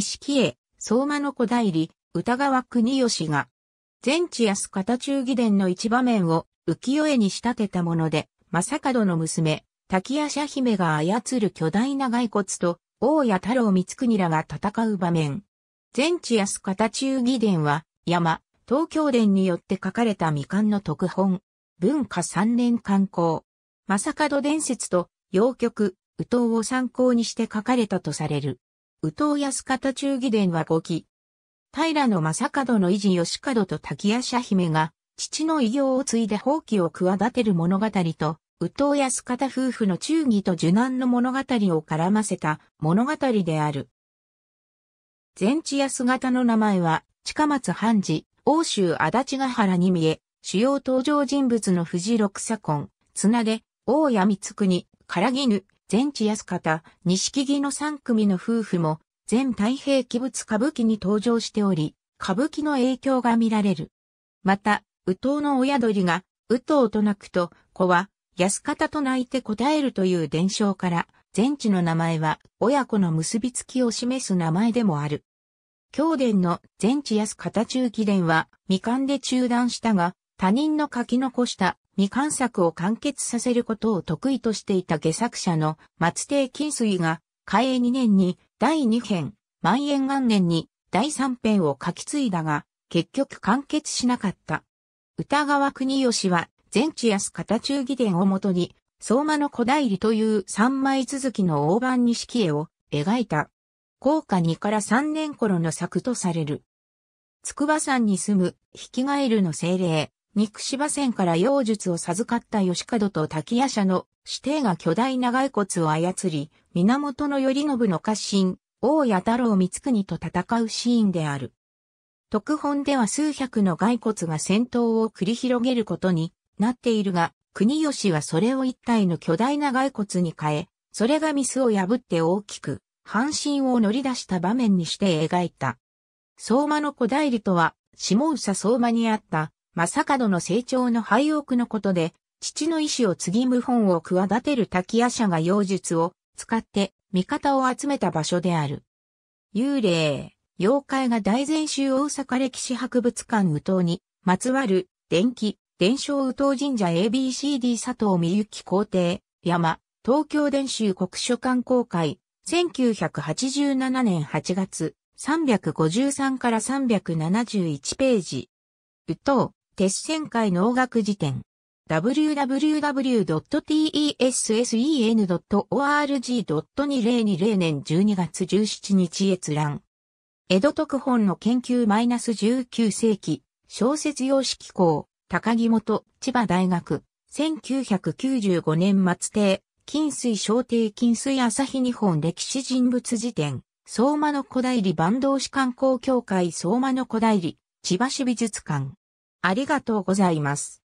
錦絵、相馬の小代理、歌川国吉が、全治安方中義伝の一場面を浮世絵に仕立てたもので、正門の娘、滝屋社姫が操る巨大な骸骨と、大谷太郎光国らが戦う場面。全治安方中義伝は、山、東京伝によって書かれた未完の特本。文化三年刊行。正門伝説と、洋曲、歌を参考にして書かれたとされる。宇藤安方忠義伝は5期。平野正門の維持吉門と滝屋社姫が、父の偉業を継いで放棄を企てる物語と、宇藤安方夫婦の忠義と受難の物語を絡ませた物語である。全地安方の名前は、近松半次、欧州足立ヶ原に見え、主要登場人物の藤六左近、綱で、大谷光国、唐ぬ、全治安方、錦木の3組の夫婦も、全太平記物歌舞伎に登場しており、歌舞伎の影響が見られる。また、宇頭の親鳥が、とうと鳴くと、子は、安方と泣いて答えるという伝承から、全地の名前は、親子の結びつきを示す名前でもある。京伝の全治安方中記伝は、未完で中断したが、他人の書き残した未完作を完結させることを得意としていた下作者の松帝金水が、開営2年に第2編、万円元年に第3編を書き継いだが、結局完結しなかった。歌川国吉は、全治安片中義伝をもとに、相馬の古代理という3枚続きの大判錦絵を描いた。高価2から3年頃の作とされる。筑波山に住むヒキガエルの精霊、肉芝線から妖術を授かった吉門と滝夜社の指定が巨大長い骨を操り、源頼信の家臣、大谷太郎光国と戦うシーンである。特本では数百の骸骨が戦闘を繰り広げることになっているが、国吉はそれを一体の巨大な骸骨に変え、それがミスを破って大きく、半身を乗り出した場面にして描いた。相馬の小代理とは、下総相馬にあった正門の成長の廃屋のことで、父の意志を継ぎ謀反を企てる滝夜社が妖術を使って味方を集めた場所である。幽霊、妖怪が大前週。大阪歴史博物館宇東に、まつわる、電気、伝承宇東神社 ABCD 佐藤美幸皇帝、山、東京伝習国書館公開、1987年8月、353から371ページ。宇東、鉄線界農学辞典。www.tessen.org.2020 年12月17日閲覧。江戸特本の研究マイナス -19 世紀、小説様式校、高木元、千葉大学、1995年末帝、金水小帝金水朝日日本歴史人物辞典、相馬の古代理坂東市観光協会相馬の古代理、千葉市美術館。ありがとうございます。